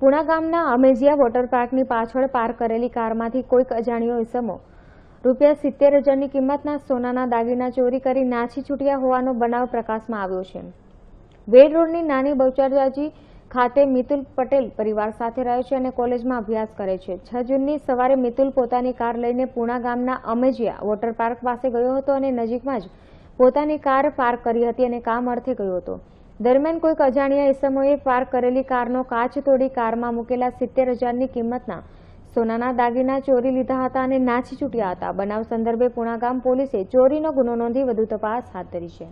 પુણા ગામના અમેજિયા વોટર પાર્કની પાછળ પાર્ક કરેલી કારમાંથી કોઈક અજાણ્યો ઇસમો રૂપિયા સિત્તેર હજારની કિંમતના સોનાના દાગીના ચોરી કરી નાસી છૂટ્યા હોવાનો બનાવ પ્રકાશમાં આવ્યો છે વેડ રોડની નાની બહુચરાજી ખાતે મિતુલ પટેલ પરિવાર સાથે રહ્યો છે અને કોલેજમાં અભ્યાસ કરે છે છ જૂનની સવારે મિતુલ પોતાની કાર લઈને પુણા ગામના અમેજિયા વોટર પાર્ક પાસે ગયો હતો અને નજીકમાં જ પોતાની કાર પાર્ક કરી હતી અને કામ અર્થે ગયો હતો દરમિયાન કોઈક અજાણ્યા એસમોએ પાર્ક કરેલી કારનો કાચ તોડી કારમાં મૂકેલા સિત્તેર હજારની કિંમતના સોનાના દાગીના ચોરી લીધા હતા અને નાસી છૂટ્યા હતા બનાવ સંદર્ભે પુણાગામ પોલીસે ચોરીનો ગુનો નોંધી વધુ તપાસ હાથ ધરી છે